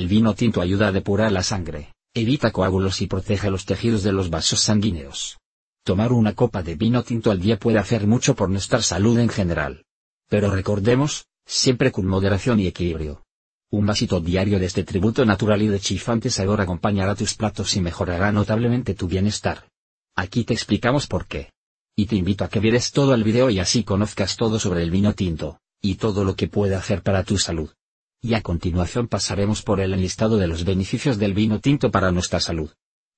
El vino tinto ayuda a depurar la sangre, evita coágulos y protege los tejidos de los vasos sanguíneos. Tomar una copa de vino tinto al día puede hacer mucho por nuestra salud en general. Pero recordemos, siempre con moderación y equilibrio. Un vasito diario de este tributo natural y de chifantes sabor acompañará tus platos y mejorará notablemente tu bienestar. Aquí te explicamos por qué. Y te invito a que vieres todo el video y así conozcas todo sobre el vino tinto, y todo lo que puede hacer para tu salud. Y a continuación pasaremos por el enlistado de los beneficios del vino tinto para nuestra salud.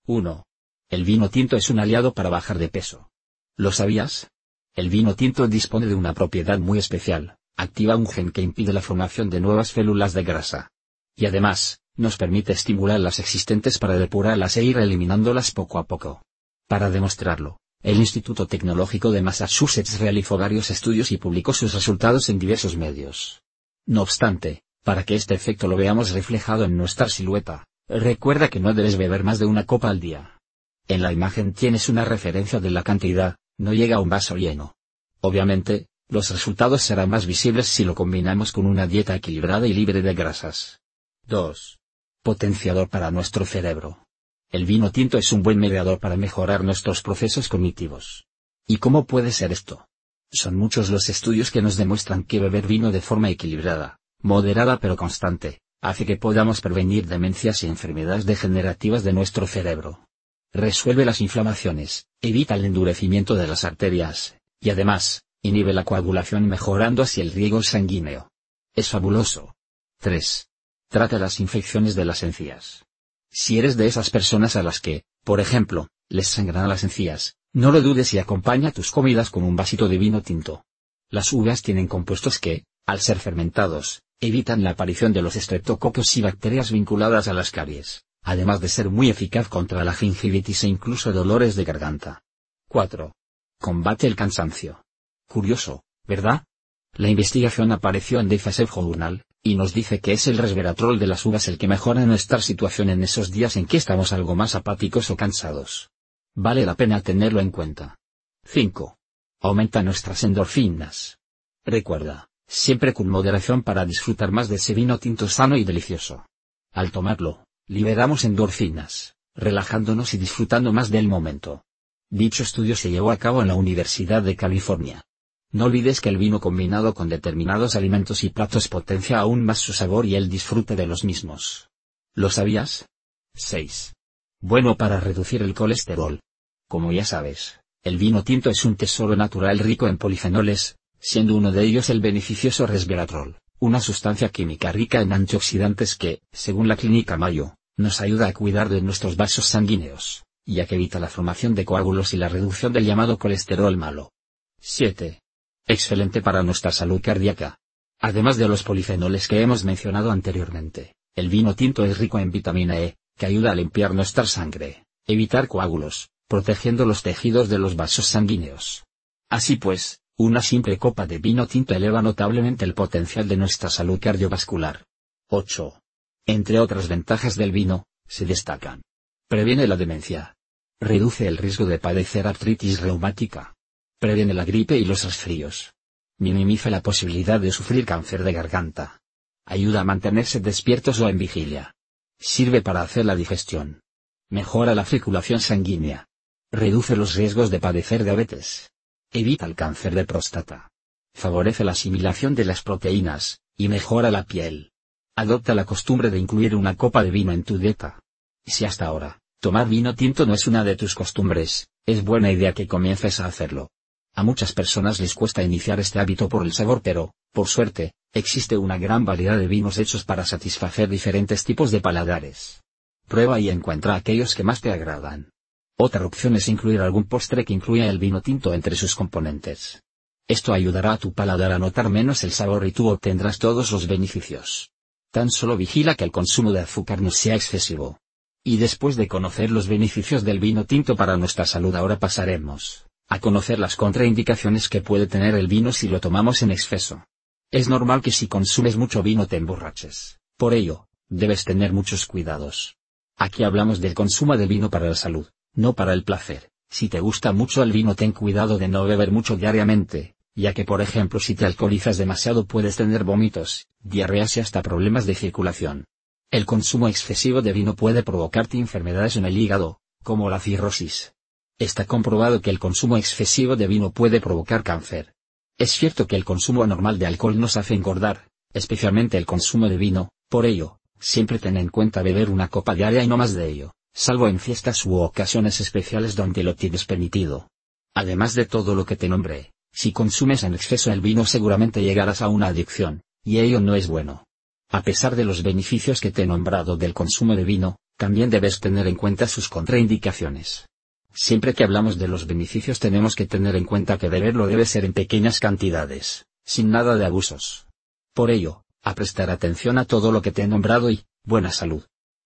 1. El vino tinto es un aliado para bajar de peso. ¿Lo sabías? El vino tinto dispone de una propiedad muy especial, activa un gen que impide la formación de nuevas células de grasa. Y además, nos permite estimular las existentes para depurarlas e ir eliminándolas poco a poco. Para demostrarlo, el Instituto Tecnológico de Massachusetts realizó varios estudios y publicó sus resultados en diversos medios. No obstante, para que este efecto lo veamos reflejado en nuestra silueta, recuerda que no debes beber más de una copa al día. En la imagen tienes una referencia de la cantidad, no llega a un vaso lleno. Obviamente, los resultados serán más visibles si lo combinamos con una dieta equilibrada y libre de grasas. 2. Potenciador para nuestro cerebro. El vino tinto es un buen mediador para mejorar nuestros procesos cognitivos. ¿Y cómo puede ser esto? Son muchos los estudios que nos demuestran que beber vino de forma equilibrada, moderada pero constante, hace que podamos prevenir demencias y enfermedades degenerativas de nuestro cerebro. Resuelve las inflamaciones, evita el endurecimiento de las arterias, y además, inhibe la coagulación mejorando así el riego sanguíneo. Es fabuloso. 3. Trata las infecciones de las encías. Si eres de esas personas a las que, por ejemplo, les sangran las encías, no lo dudes y acompaña tus comidas con un vasito de vino tinto. Las uvas tienen compuestos que, al ser fermentados, evitan la aparición de los estreptococos y bacterias vinculadas a las caries, además de ser muy eficaz contra la gingivitis e incluso dolores de garganta. 4. Combate el cansancio. Curioso, ¿verdad? La investigación apareció en DFSF Journal, y nos dice que es el resveratrol de las uvas el que mejora nuestra situación en esos días en que estamos algo más apáticos o cansados. Vale la pena tenerlo en cuenta. 5. Aumenta nuestras endorfinas. Recuerda, siempre con moderación para disfrutar más de ese vino tinto sano y delicioso. Al tomarlo, liberamos endorfinas, relajándonos y disfrutando más del momento. Dicho estudio se llevó a cabo en la Universidad de California. No olvides que el vino combinado con determinados alimentos y platos potencia aún más su sabor y el disfrute de los mismos. ¿Lo sabías? 6. Bueno para reducir el colesterol. Como ya sabes, el vino tinto es un tesoro natural rico en polifenoles, siendo uno de ellos el beneficioso resveratrol, una sustancia química rica en antioxidantes que, según la clínica Mayo, nos ayuda a cuidar de nuestros vasos sanguíneos, ya que evita la formación de coágulos y la reducción del llamado colesterol malo. 7. Excelente para nuestra salud cardíaca. Además de los polifenoles que hemos mencionado anteriormente, el vino tinto es rico en vitamina E, que ayuda a limpiar nuestra sangre, evitar coágulos, protegiendo los tejidos de los vasos sanguíneos. Así pues, una simple copa de vino tinto eleva notablemente el potencial de nuestra salud cardiovascular. 8. Entre otras ventajas del vino, se destacan. Previene la demencia. Reduce el riesgo de padecer artritis reumática. Previene la gripe y los resfríos. Minimiza la posibilidad de sufrir cáncer de garganta. Ayuda a mantenerse despiertos o en vigilia. Sirve para hacer la digestión. Mejora la circulación sanguínea. Reduce los riesgos de padecer diabetes evita el cáncer de próstata. Favorece la asimilación de las proteínas, y mejora la piel. Adopta la costumbre de incluir una copa de vino en tu dieta. Si hasta ahora, tomar vino tinto no es una de tus costumbres, es buena idea que comiences a hacerlo. A muchas personas les cuesta iniciar este hábito por el sabor, pero, por suerte, existe una gran variedad de vinos hechos para satisfacer diferentes tipos de paladares. Prueba y encuentra aquellos que más te agradan. Otra opción es incluir algún postre que incluya el vino tinto entre sus componentes. Esto ayudará a tu paladar a notar menos el sabor y tú obtendrás todos los beneficios. Tan solo vigila que el consumo de azúcar no sea excesivo. Y después de conocer los beneficios del vino tinto para nuestra salud ahora pasaremos a conocer las contraindicaciones que puede tener el vino si lo tomamos en exceso. Es normal que si consumes mucho vino te emborraches. Por ello, debes tener muchos cuidados. Aquí hablamos del consumo de vino para la salud, no para el placer. Si te gusta mucho el vino ten cuidado de no beber mucho diariamente, ya que por ejemplo si te alcoholizas demasiado puedes tener vómitos, diarreas y hasta problemas de circulación. El consumo excesivo de vino puede provocarte enfermedades en el hígado, como la cirrosis. Está comprobado que el consumo excesivo de vino puede provocar cáncer. Es cierto que el consumo anormal de alcohol nos hace engordar, especialmente el consumo de vino, por ello, siempre ten en cuenta beber una copa diaria y no más de ello salvo en fiestas u ocasiones especiales donde lo tienes permitido. Además de todo lo que te nombré, si consumes en exceso el vino seguramente llegarás a una adicción, y ello no es bueno. A pesar de los beneficios que te he nombrado del consumo de vino, también debes tener en cuenta sus contraindicaciones. Siempre que hablamos de los beneficios tenemos que tener en cuenta que beberlo debe ser en pequeñas cantidades, sin nada de abusos. Por ello, a prestar atención a todo lo que te he nombrado y, buena salud.